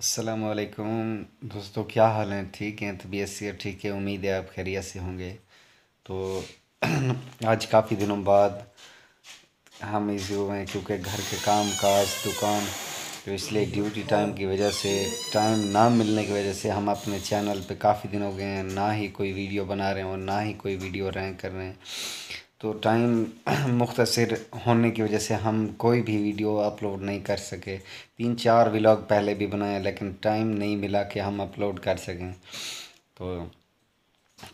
असलकुम दोस्तों क्या हाल हैं ठीक हैं तबीयत से ठीक है उम्मीद है आप खैरियत से होंगे तो आज काफ़ी दिनों बाद हम इस हुए हैं क्योंकि घर के काम काज दुकान तो इसलिए ड्यूटी टाइम की वजह से टाइम ना मिलने की वजह से हम अपने चैनल पे काफ़ी दिन हो गए हैं ना ही कोई वीडियो बना रहे हैं और ना ही कोई वीडियो रैंक कर रहे हैं तो टाइम मुख्तर होने की वजह से हम कोई भी वीडियो अपलोड नहीं कर सके तीन चार व्लॉग पहले भी बनाए लेकिन टाइम नहीं मिला कि हम अपलोड कर सकें तो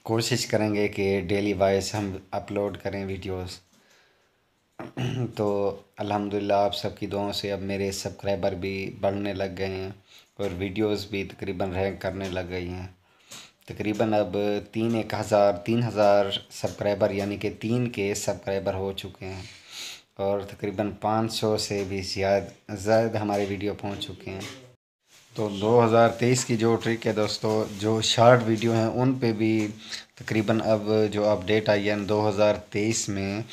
कोशिश करेंगे कि डेली वाइज हम अपलोड करें वीडियोस तो अल्हम्दुलिल्लाह आप सबकी दुआओं से अब मेरे सब्सक्राइबर भी बढ़ने लग गए हैं और वीडियोस भी तकरीबन रैंक करने लग गई हैं तकरीबन अब तीन एक हज़ार तीन हज़ार सब्सक्राइबर यानी कि तीन के सब्सक्राइबर हो चुके हैं और तकरीबन पाँच सौ से भी ज़्यादा ज़्यादा हमारे वीडियो पहुंच चुके हैं तो 2023 की जो ट्रिक है दोस्तों जो शॉर्ट वीडियो हैं उन पे भी तकरीबन अब जो अपडेट आई है 2023 में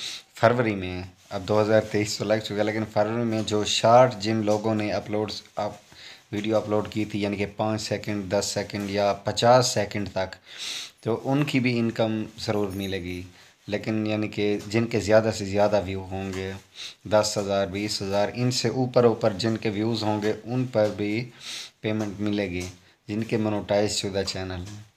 फरवरी में अब 2023 तो लग चुका है लेकिन फरवरी में जो शॉर्ट जिन लोगों ने अपलोड अप वीडियो अपलोड की थी यानी कि पाँच सेकंड दस सेकंड या पचास सेकंड तक तो उनकी भी इनकम ज़रूर मिलेगी लेकिन यानी कि जिनके ज़्यादा से ज़्यादा व्यू होंगे दस हज़ार बीस हज़ार इनसे ऊपर ऊपर जिनके व्यूज़ होंगे उन पर भी पेमेंट मिलेगी जिनके मोनोटाइज शुदा चैनल हैं